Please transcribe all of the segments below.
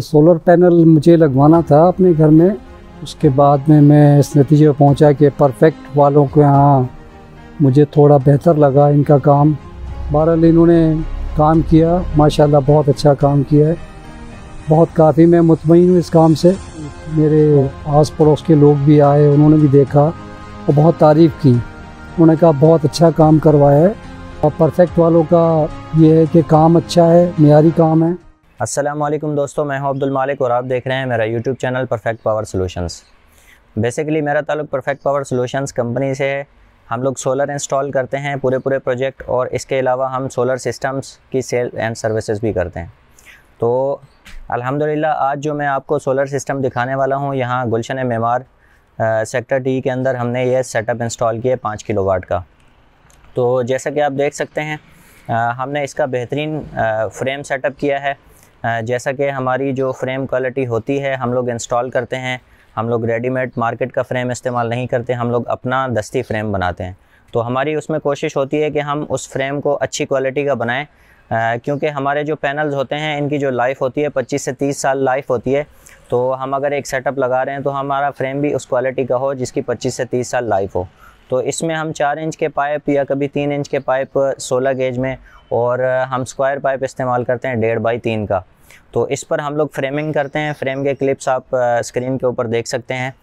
कि solar panel मुझे लगवाना था अपने घर में उसके बाद में मैं इस नतीजे पर पहुँचा कि परफेक्ट वालों के यहाँ मुझे थोड़ा बेहतर लगा इनका काम बहरहाल इन्होंने काम किया माशाल्लाह बहुत अच्छा काम किया है बहुत काफ़ी मैं मुतमिन हूँ इस काम से मेरे आस पड़ोस के लोग भी आए उन्होंने भी देखा और बहुत तारीफ़ की उन्होंने कहा बहुत अच्छा काम करवाया है और परफेक्ट वालों का ये है कि काम अच्छा है मीरी काम है असलम दोस्तों मैं हूं अब्दुल मालिक और आप देख रहे हैं मेरा YouTube channel perfect power solutions basically मेरा ताल्लुक परफेक्ट पावर सॉल्यूशंस कंपनी से है हम लोग सोलर इंस्टॉल करते हैं पूरे पूरे प्रोजेक्ट और इसके अलावा हम सोलर सिस्टम्स की सेल एंड सर्विसेज भी करते हैं तो अल्हम्दुलिल्लाह आज जो मैं आपको सोलर सिस्टम दिखाने वाला हूँ यहाँ गुलशन मेमार सेक्टर डी के अंदर हमने ये सेटअप इंस्टॉल किया है पाँच किलो वाट का तो जैसा कि आप देख सकते हैं आ, हमने इसका बेहतरीन फ्रेम सेटअप किया है जैसा कि हमारी जो फ्रेम क्वालिटी होती है हम लोग इंस्टॉल करते हैं हम लोग रेडीमेड मार्केट का फ़्रेम इस्तेमाल नहीं करते हम लोग अपना दस्ती फ़्रेम बनाते हैं तो हमारी उसमें कोशिश होती है कि हम उस फ्रेम को अच्छी क्वालिटी का बनाएं क्योंकि हमारे जो पैनल्स होते हैं इनकी जो लाइफ होती है पच्चीस से तीस साल लाइफ होती है तो हम अगर एक सेटअप लगा रहे हैं तो हमारा फ्रेम भी उस क्वालिटी का हो जिसकी पच्चीस से तीस साल लाइफ हो तो इसमें हम चार इंच के पाइप या कभी तीन इंच के पाइप सोलह गेज में और हम स्क्वायर पाइप इस्तेमाल करते हैं डेढ़ बाई तीन का तो इस पर हम लोग फ्रेमिंग करते हैं फ्रेम के क्लिप्स आप स्क्रीन के ऊपर देख सकते हैं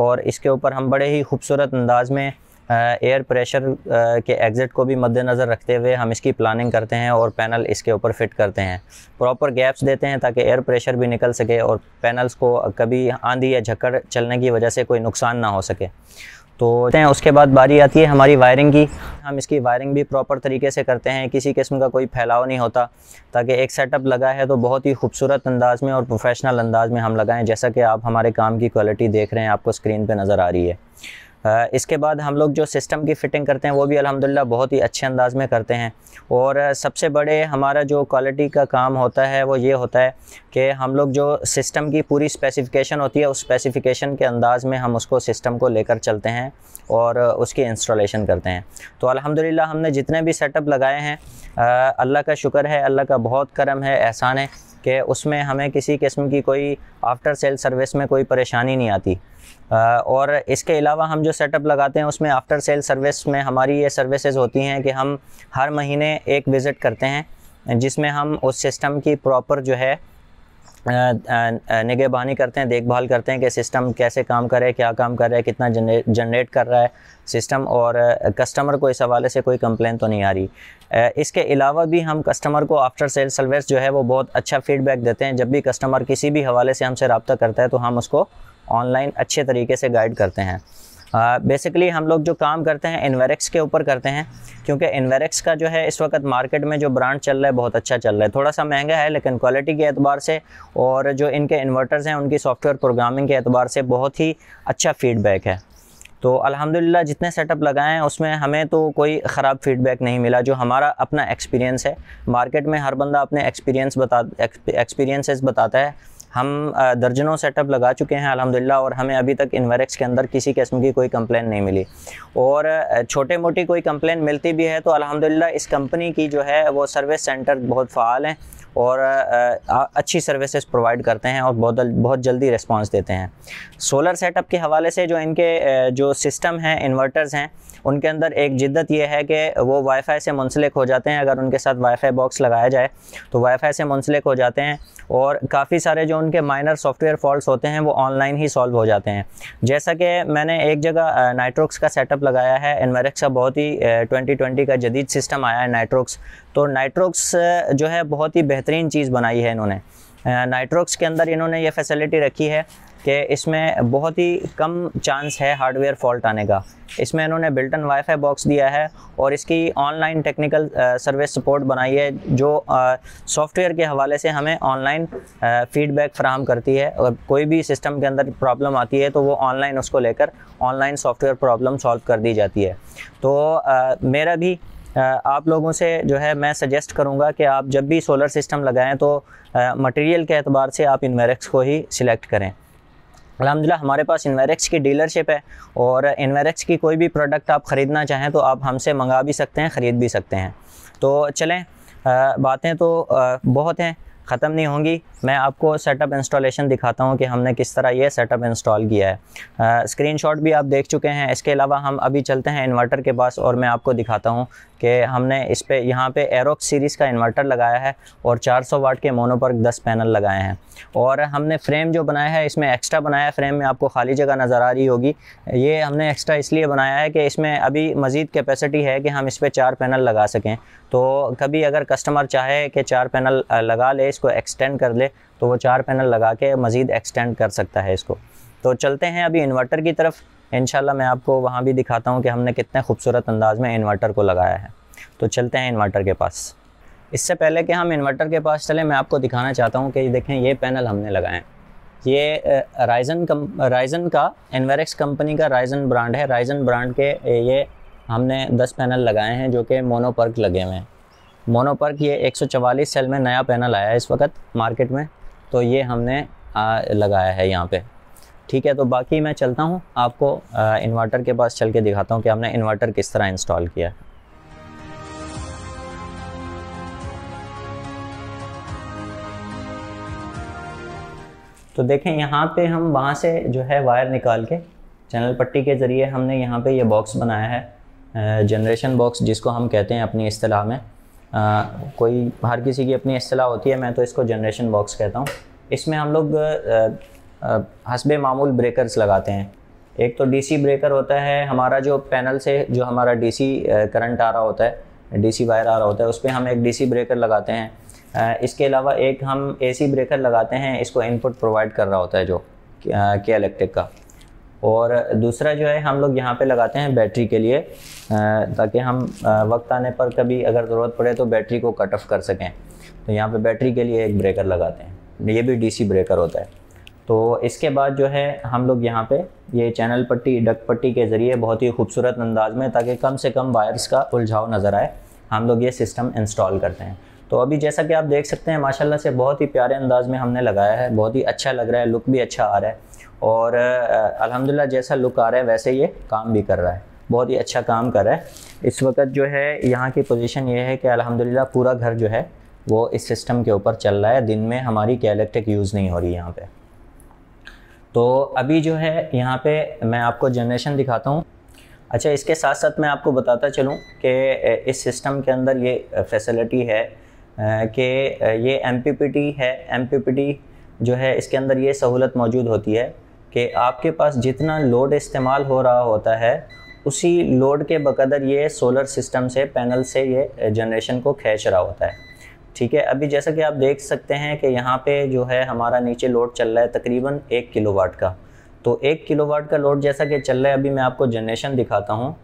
और इसके ऊपर हम बड़े ही खूबसूरत अंदाज में एयर प्रेशर के एग्ज़िट को भी मद्देनज़र रखते हुए हम इसकी प्लानिंग करते हैं और पैनल इसके ऊपर फिट करते हैं प्रॉपर गैप्स देते हैं ताकि एयर प्रेशर भी निकल सके और पैनल्स को कभी आंधी या झक्कड़ चलने की वजह से कोई नुकसान ना हो सके तो हैं उसके बाद बारी आती है हमारी वायरिंग की हम इसकी वायरिंग भी प्रॉपर तरीके से करते हैं किसी किस्म का कोई फैलाव नहीं होता ताकि एक सेटअप लगा है तो बहुत ही खूबसूरत अंदाज़ में और प्रोफेशनल अंदाज़ में हम लगाएं जैसा कि आप हमारे काम की क्वालिटी देख रहे हैं आपको स्क्रीन पर नज़र आ रही है इसके बाद हम लोग जो सिस्टम की फ़िटिंग करते हैं वो भी अलहमदिल्ला बहुत ही अच्छे अंदाज में करते हैं और सबसे बड़े हमारा जो क्वालिटी का काम होता है वो ये होता है कि हम लोग जो सिस्टम की पूरी स्पेसिफिकेशन होती है उस स्पेसिफिकेशन के अंदाज़ में हम उसको सिस्टम को लेकर चलते हैं और उसकी इंस्टॉलेशन करते हैं तो अलहमदिल्ला हमने जितने भी सेटअप लगाए हैं अल्लाह का शुक्र है अल्लाह का बहुत करम है एहसान है कि उसमें हमें किसी किस्म की कोई आफ्टर सेल सर्विस में कोई परेशानी नहीं आती और इसके अलावा हम जो सेटअप लगाते हैं उसमें आफ्टर सेल सर्विस में हमारी ये सर्विसेज होती हैं कि हम हर महीने एक विज़िट करते हैं जिसमें हम उस सिस्टम की प्रॉपर जो है निगहबानी करते हैं देखभाल करते हैं कि सिस्टम कैसे काम कर रहा है क्या काम कर रहा है कितना जनरेट कर रहा है सिस्टम और कस्टमर को इस हवाले से कोई कंप्लेंट तो नहीं आ रही इसके अलावा भी हम कस्टमर को आफ्टर सेल सर्विस जो है वो बहुत अच्छा फीडबैक देते हैं जब भी कस्टमर किसी भी हवाले से हमसे रबता करता है तो हम उसको ऑनलाइन अच्छे तरीके से गाइड करते हैं बेसिकली uh, हम लोग जो काम करते हैं इन्वेरेक्स के ऊपर करते हैं क्योंकि इन्वेरेक्स का जो है इस वक्त मार्केट में जो ब्रांड चल रहा है बहुत अच्छा चल रहा है थोड़ा सा महंगा है लेकिन क्वालिटी के एतबार से और जो इनके इन्वर्टर्स हैं उनकी सॉफ्टवेयर प्रोग्रामिंग के एतबार से बहुत ही अच्छा फीडबैक है तो अलहमदिल्ला जितने सेटअप लगाए हैं उसमें हमें तो कोई ख़राब फीडबैक नहीं मिला जो हमारा अपना एक्सपीरियंस है मार्केट में हर बंदा अपने एक्सपीरियंस बता एक्सपीरियंसेस बताता है हम दर्जनों सेटअप लगा चुके हैं अलहमदिल्ला और हमें अभी तक इन्वेरेक्स के अंदर किसी किस्म की कोई कंप्लेन नहीं मिली और छोटे मोटी कोई कंप्लेन मिलती भी है तो अलहमदिल्ला इस कंपनी की जो है वो सर्विस सेंटर बहुत फ़ाल हैं और अच्छी सर्विसेज प्रोवाइड करते हैं और बहुत बहुत जल्दी रिस्पांस देते हैं सोलर सेटअप के हवाले से जो इनके जो सिस्टम हैं इन्वर्टर्स हैं उनके अंदर एक जिद्दत यह है कि वो वाईफाई से मुंसलिक हो जाते हैं अगर उनके साथ वाईफाई बॉक्स लगाया जाए तो वाईफाई से मुंसलिक हो जाते हैं और काफ़ी सारे जो उनके माइनर सॉफ्टवेयर फॉल्ट होते हैं वो ऑनलाइन ही सॉल्व हो जाते हैं जैसा कि मैंने एक जगह नाइट्रोक्स का सेटअप लगाया है इनमेरिक्स का बहुत ही ट्वेंटी ट्वेंटी का जदीद सिस्टम आया है नाइट्रोक्स तो नाइट्रोक्स जो है बहुत ही बेहतरीन चीज़ बनाई है इन्होंने नाइट्रोक्स के अंदर इन्होंने ये फैसिलिटी रखी है कि इसमें बहुत ही कम चांस है हार्डवेयर फॉल्ट आने का इसमें इन्होंने बिल्टन वाईफाई बॉक्स दिया है और इसकी ऑनलाइन टेक्निकल सर्विस सपोर्ट बनाई है जो सॉफ्टवेयर uh, के हवाले से हमें ऑनलाइन फीडबैक uh, फ्राहम करती है और कोई भी सिस्टम के अंदर प्रॉब्लम आती है तो वो ऑनलाइन उसको लेकर ऑनलाइन सॉफ्टवेयर प्रॉब्लम सॉल्व कर दी जाती है तो आ, uh, मेरा भी आप लोगों से जो है मैं सजेस्ट करूंगा कि आप जब भी सोलर सिस्टम लगाएं तो मटेरियल के अतबार से आप इन्वेरेक्स को ही सिलेक्ट करें अलहमदिल्ला हमारे पास इन्वेरेक्स की डीलरशिप है और इन्वेरक्स की कोई भी प्रोडक्ट आप ख़रीदना चाहें तो आप हमसे मंगा भी सकते हैं ख़रीद भी सकते हैं तो चलें बातें तो बहुत हैं ख़त्म नहीं होंगी मैं आपको सेटअप इंस्टॉलेशन दिखाता हूँ कि हमने किस तरह ये सेटअप इंस्टॉल किया है शॉट भी आप देख चुके हैं इसके अलावा हम अभी चलते हैं इन्वर्टर के पास और मैं आपको दिखाता हूँ कि हमने इस पर यहाँ पर एरोक्स सीरीज़ का इन्वर्टर लगाया है और सौ वाट के मोनोपर्क दस पैनल लगाए हैं और हमने फ्रेम जो बनाया है इसमें एक्स्ट्रा बनाया है फ्रेम में आपको खाली जगह नज़र आ रही होगी ये हमने एक्स्ट्रा इसलिए बनाया है कि इसमें अभी मज़ीद कैपेसिटी है कि हम इस पर चार पैनल लगा सकें तो कभी अगर कस्टमर चाहे कि चार पैनल लगा ले इस इसको एक्सटेंड कर ले तो वो चार पैनल लगा के मज़ीद एक्सटेंड कर सकता है इसको तो चलते हैं अभी इन्वर्टर की तरफ इन मैं आपको वहाँ भी दिखाता हूँ कि हमने कितने खूबसूरत अंदाज में इन्वर्टर को लगाया है तो चलते हैं इन्वर्टर के पास इससे पहले कि हम इन्वर्टर के पास चले मैं आपको दिखाना चाहता हूँ कि देखें ये पैनल हमने लगाए हैं ये राइजन कम राइजन का एनवेरेक्स कंपनी का राइजन ब्रांड है राइजन ब्रांड के ये हमने 10 पैनल लगाए हैं जो कि मोनोपर्क लगे हुए हैं मोनोपर्क ये 144 सेल में नया पैनल आया है इस वक्त मार्केट में तो ये हमने आ, लगाया है यहाँ पे ठीक है तो बाकी मैं चलता हूँ आपको इन्वर्टर के पास चल के दिखाता हूँ कि हमने इन्वर्टर किस तरह इंस्टॉल किया है तो देखें यहाँ पे हम वहाँ से जो है वायर निकाल के चैनल पट्टी के ज़रिए हमने यहाँ पे ये यह बॉक्स बनाया है जनरेशन बॉक्स जिसको हम कहते हैं अपनी असलाह में आ, कोई हर किसी की अपनी असलाह होती है मैं तो इसको जनरेशन बॉक्स कहता हूँ इसमें हम लोग हसब मामूल ब्रेकर्स लगाते हैं एक तो डीसी ब्रेकर होता है हमारा जो पैनल से जो हमारा डीसी करंट आ रहा होता है डीसी वायर आ रहा होता है उस पर हम एक डीसी ब्रेकर लगाते हैं इसके अलावा एक हम एसी ब्रेकर लगाते हैं इसको इनपुट प्रोवाइड कर रहा होता है जो के इलेक्ट्रिक का और दूसरा जो है हम लोग यहाँ पे लगाते हैं बैटरी के लिए ताकि हम वक्त आने पर कभी अगर ज़रूरत पड़े तो बैटरी को कट ऑफ कर सकें तो यहाँ पे बैटरी के लिए एक ब्रेकर लगाते हैं ये भी डीसी ब्रेकर होता है तो इसके बाद जो है हम लोग यहाँ पे ये चैनल पट्टी डक पट्टी के ज़रिए बहुत ही खूबसूरत अंदाज में ताकि कम से कम वायर्स का उलझाव नज़र आए हम लोग ये सिस्टम इंस्टॉल करते हैं तो अभी जैसा कि आप देख सकते हैं माशाल्लाह से बहुत ही प्यारे अंदाज में हमने लगाया है बहुत ही अच्छा लग रहा है लुक भी अच्छा आ रहा है और अल्हम्दुलिल्लाह जैसा लुक आ रहा है वैसे ये काम भी कर रहा है बहुत ही अच्छा काम कर रहा है इस वक्त जो है यहाँ की पोजीशन ये है कि अल्हम्दुलिल्लाह पूरा घर जो है वो इस सिस्टम के ऊपर चल रहा है दिन में हमारी कैलेक्टिक यूज़ नहीं हो रही यहाँ पर तो अभी जो है यहाँ पर मैं आपको जनरेशन दिखाता हूँ अच्छा इसके साथ साथ मैं आपको बताता चलूँ कि इस सिस्टम के अंदर ये फैसिलिटी है कि ये एम है एम जो है इसके अंदर ये सहूलत मौजूद होती है कि आपके पास जितना लोड इस्तेमाल हो रहा होता है उसी लोड के बकदर ये सोलर सिस्टम से पैनल से ये जनरेशन को खींच रहा होता है ठीक है अभी जैसा कि आप देख सकते हैं कि यहाँ पे जो है हमारा नीचे लोड चल रहा है तकरीबन एक किलोवाट का तो एक किलोवाट का लोड जैसा कि चल रहा है अभी मैं आपको जनरेशन दिखाता हूँ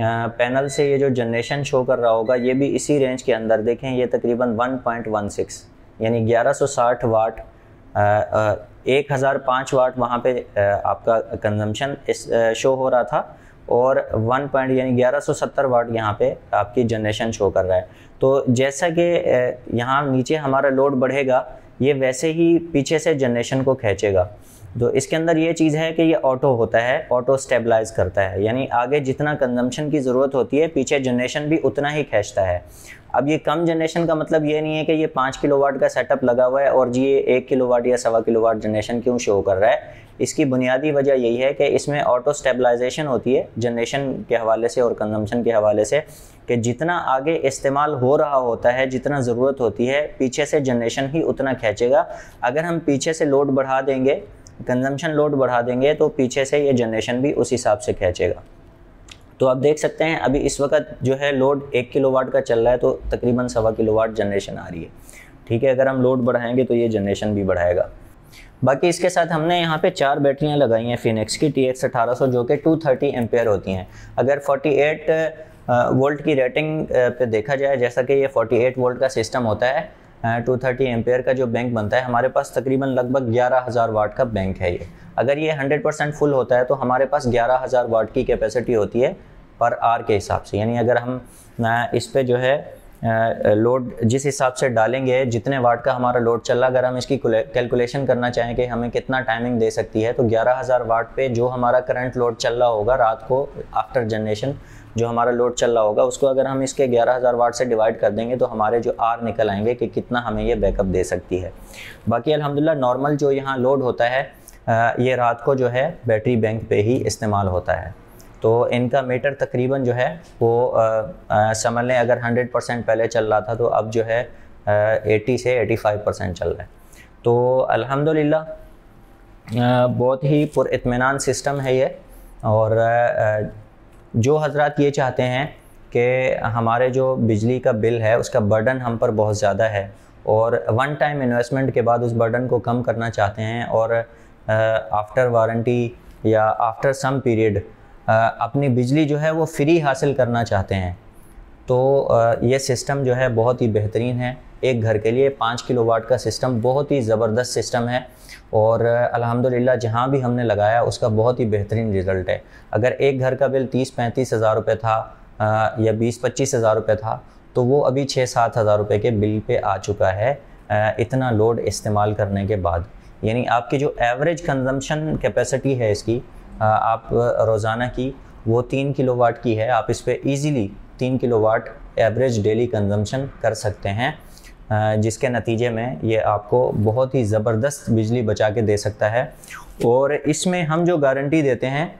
पैनल से ये जो जनरेशन शो कर रहा होगा ये भी इसी रेंज के अंदर देखें ये तकरीबन 1.16 यानी 1160 वाट आ, आ, एक हज़ार पाँच वाट वहाँ पे आपका कंजम्पशन इस शो हो रहा था और वन पॉइंट यानी ग्यारह सौ सत्तर वाट यहाँ पे आपकी जनरेशन शो कर रहा है तो जैसा कि यहाँ नीचे हमारा लोड बढ़ेगा ये वैसे ही पीछे से जनरेशन को खींचेगा तो इसके अंदर ये चीज़ है कि ये ऑटो होता है ऑटो स्टेबलाइज करता है यानी आगे जितना कंजम्पशन की ज़रूरत होती है पीछे जनरेशन भी उतना ही खींचता है अब ये कम जनरेशन का मतलब ये नहीं है कि ये पाँच किलो वाट का सेटअप लगा हुआ है और जी ये एक किलो वाट या सवा किलो वाट जनरेशन क्यों शो कर रहा है इसकी बुनियादी वजह यही है कि इसमें ऑटो स्टेबलाइजेशन होती है जनरेशन के हवाले से और कंजम्पशन के हवाले से कि जितना आगे इस्तेमाल हो रहा होता है जितना ज़रूरत होती है पीछे से जनरेशन ही उतना खींचेगा अगर हम पीछे से लोड बढ़ा देंगे कंजम्पशन लोड बढ़ा देंगे तो पीछे से ये जनरेशन भी उस हिसाब से खींचेगा तो आप देख सकते हैं अभी इस वक्त जो है लोड एक किलो वाट का चल रहा है तो तकरीबन सवा किलो वाट जनरेशन आ रही है ठीक है अगर हम लोड बढ़ाएंगे तो ये जनरेशन भी बढ़ाएगा बाकी इसके साथ हमने यहाँ पे चार बैटरियाँ लगाई हैं फिनिक्स की टी एक्स जो कि 230 थर्टी होती हैं अगर 48 वोल्ट की रेटिंग पे देखा जाए जैसा कि ये 48 वोल्ट का सिस्टम होता है टू थर्टी एम्पेयर का जो बैंक बनता है हमारे पास तकरीबन लगभग ग्यारह हज़ार वाट का बैंक है ये अगर ये हंड्रेड परसेंट फुल होता है तो हमारे पास ग्यारह हज़ार वाट की कैपेसिटी होती है पर आर के हिसाब से यानी अगर हम हाँ, इस पर जो है लोड हाँ, जिस हिसाब से डालेंगे जितने वाट का हमारा लोड चल रहा अगर हम इसकी कैलकुलेशन करना चाहें कि हमें कितना टाइमिंग दे सकती है तो 11000 वाट पे जो हमारा करंट लोड चल रहा होगा रात को आफ्टर जनरेशन जो हमारा लोड चल रहा होगा उसको अगर हम इसके 11000 वाट से डिवाइड कर देंगे तो हमारे जो आर निकल आएंगे कि कितना हमें ये बैकअप दे सकती है बाकी अलहमदिल्ला नॉर्मल जो यहाँ लोड होता है ये रात को जो है बैटरी बैंक पे ही इस्तेमाल होता है तो इनका मीटर तकरीबन जो है वो समझ लें अगर 100 परसेंट पहले चल रहा था तो अब जो है एटी से एटी फाइव परसेंट चल रहा है तो अल्हम्दुलिल्लाह बहुत ही पुरमान सिस्टम है ये और जो हजरत ये चाहते हैं कि हमारे जो बिजली का बिल है उसका बर्डन हम पर बहुत ज़्यादा है और वन टाइम इन्वेस्टमेंट के बाद उस बर्डन को कम करना चाहते हैं और आफ्टर वारंटी या आफ्टर सम पीरियड अपनी बिजली जो है वो फ्री हासिल करना चाहते हैं तो आ, ये सिस्टम जो है बहुत ही बेहतरीन है एक घर के लिए पाँच किलो वाट का सिस्टम बहुत ही ज़बरदस्त सिस्टम है और अल्हम्दुलिल्लाह जहाँ भी हमने लगाया उसका बहुत ही बेहतरीन रिज़ल्ट है अगर एक घर का बिल तीस पैंतीस हज़ार रुपये था आ, या बीस पच्चीस हज़ार रुपये था तो वो अभी छः सात हज़ार रुपये के बिल पे आ चुका है आ, इतना लोड इस्तेमाल करने के बाद यानी आपकी जो एवरेज कंजम्पशन कैपेसिटी है इसकी आ, आप रोज़ाना की वो तीन किलो वाट की है आप इस पर ईज़िली तीन kilowatt average daily consumption कर सकते हैं जिसके नतीजे में ये आपको बहुत ही ज़बरदस्त बिजली बचा के दे सकता है और इसमें हम जो गारंटी देते हैं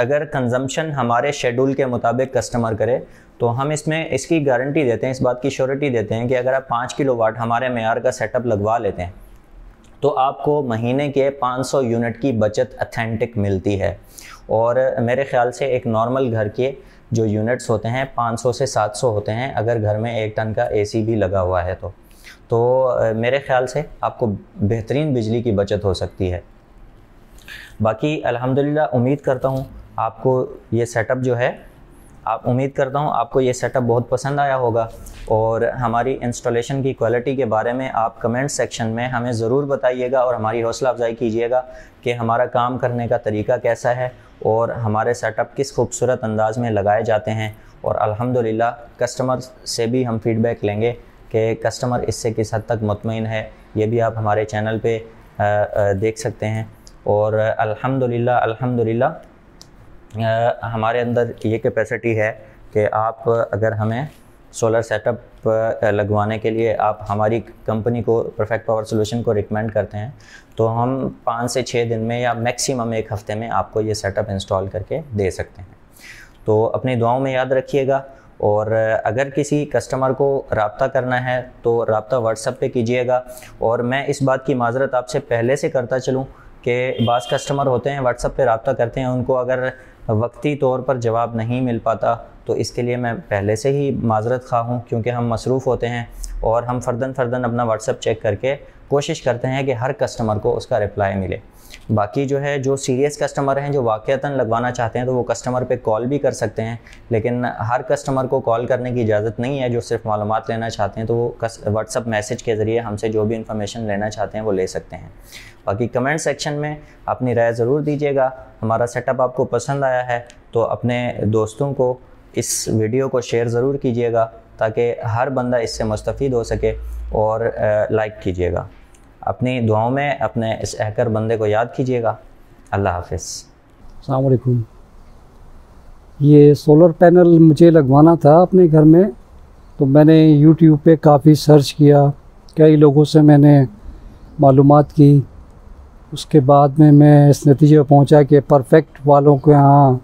अगर कंजम्पशन हमारे शेड्यूल के मुताबिक कस्टमर करे तो हम इसमें इसकी गारंटी देते हैं इस बात की श्योरिटी देते हैं कि अगर आप पाँच किलो वाट हमारे मैार का सेटअप लगवा लेते हैं तो आपको महीने के 500 यूनिट की बचत अथेंटिक मिलती है और मेरे ख्याल से एक नॉर्मल घर के जो यूनिट्स होते हैं 500 से 700 होते हैं अगर घर में एक टन का एसी भी लगा हुआ है तो तो मेरे ख्याल से आपको बेहतरीन बिजली की बचत हो सकती है बाकी अल्हम्दुलिल्लाह उम्मीद करता हूँ आपको ये सेटअप जो है आप उम्मीद करता हूँ आपको ये सेटअप बहुत पसंद आया होगा और हमारी इंस्टॉलेशन की क्वालिटी के बारे में आप कमेंट सेक्शन में हमें ज़रूर बताइएगा और हमारी हौसला अफजाई कीजिएगा कि हमारा काम करने का तरीका कैसा है और हमारे सेटअप किस खूबसूरत अंदाज में लगाए जाते हैं और अल्हम्दुलिल्लाह कस्टमर से भी हम फीडबैक लेंगे कि कस्टमर इससे किस हद तक मुतमिन है ये भी आप हमारे चैनल पर देख सकते हैं और अल्हम्दुलिल्लाह अल्हम्दुलिल्लाह हमारे अंदर ये कैपेसिटी है कि आप अगर हमें सोलर सेटअप लगवाने के लिए आप हमारी कंपनी को परफेक्ट पावर सॉल्यूशन को रिकमेंड करते हैं तो हम पाँच से छः दिन में या मैक्सिमम एक हफ़्ते में आपको ये सेटअप इंस्टॉल करके दे सकते हैं तो अपनी दुआओं में याद रखिएगा और अगर किसी कस्टमर को रबता करना है तो रबता व्हाट्सएप पे कीजिएगा और मैं इस बात की माजरत आपसे पहले से करता चलूँ कि बास कस्टमर होते हैं व्हाट्सएप पे रबता करते हैं उनको अगर वक्ती तौर पर जवाब नहीं मिल पाता तो इसके लिए मैं पहले से ही माजरत खा हूँ क्योंकि हम मसरूफ़ होते हैं और हम फर्दन फर्दन अपना व्हाट्सअप चेक करके कोशिश करते हैं कि हर कस्टमर को उसका रिप्लाई मिले बाकी जो है जो सीरियस कस्टमर हैं जो वाक़ता लगवाना चाहते हैं तो वो कस्टमर पे कॉल भी कर सकते हैं लेकिन हर कस्टमर को कॉल करने की इजाज़त नहीं है जो सिर्फ मालूम लेना चाहते हैं तो वो व्हाट्सअप मैसेज के ज़रिए हमसे जो भी इंफॉर्मेशन लेना चाहते हैं वो ले सकते हैं बाकी कमेंट सेक्शन में अपनी राय ज़रूर दीजिएगा हमारा सेटअप आपको पसंद आया है तो अपने दोस्तों को इस वीडियो को शेयर ज़रूर कीजिएगा ताकि हर बंदा इससे मुस्तफ़ हो सके और लाइक कीजिएगा अपनी दुआओं में अपने इस अहकर बंदे को याद कीजिएगा अल्लाह हाफिज़ अलकुम ये सोलर पैनल मुझे लगवाना था अपने घर में तो मैंने यूट्यूब पे काफ़ी सर्च किया कई लोगों से मैंने मालूम की उसके बाद में मैं इस नतीजे पर पहुँचा कि परफेक्ट वालों के यहाँ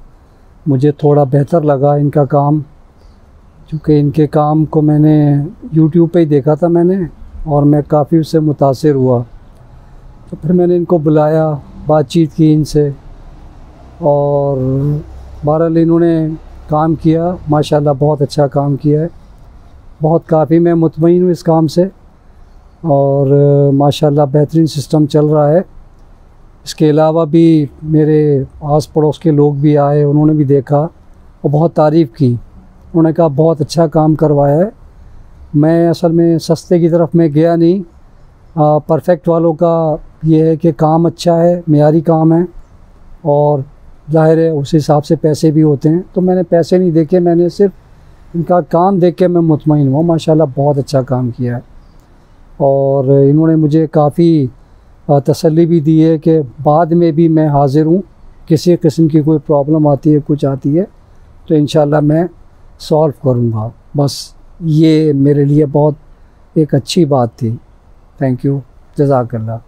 मुझे थोड़ा बेहतर लगा इनका काम क्योंकि इनके काम को मैंने यूट्यूब पे ही देखा था मैंने और मैं काफ़ी उससे मुतासर हुआ तो फिर मैंने इनको बुलाया बातचीत की इनसे और बहरहाल इन्होंने काम किया माशाल्लाह बहुत अच्छा काम किया है बहुत काफ़ी मैं मुतमिन हूँ इस काम से और माशाल्लाह बेहतरीन सिस्टम चल रहा है इसके अलावा भी मेरे आस पड़ोस के लोग भी आए उन्होंने भी देखा और बहुत तारीफ़ की उन्होंने कहा बहुत अच्छा काम करवाया है मैं असल में सस्ते की तरफ मैं गया नहीं परफेक्ट वालों का ये है कि काम अच्छा है मैारी काम है और जाहिर है उस हिसाब से पैसे भी होते हैं तो मैंने पैसे नहीं देखे मैंने सिर्फ इनका काम देख के मैं मुतमिन हुआ माशाल्लाह बहुत अच्छा काम किया है और इन्होंने मुझे काफ़ी तसल्ली भी दी है कि बाद में भी मैं हाज़िर हूँ किसी किस्म की कोई प्रॉब्लम आती है कुछ आती है तो इन मैं सॉल्व करूँगा बस ये मेरे लिए बहुत एक अच्छी बात थी थैंक यू जजाकल्ला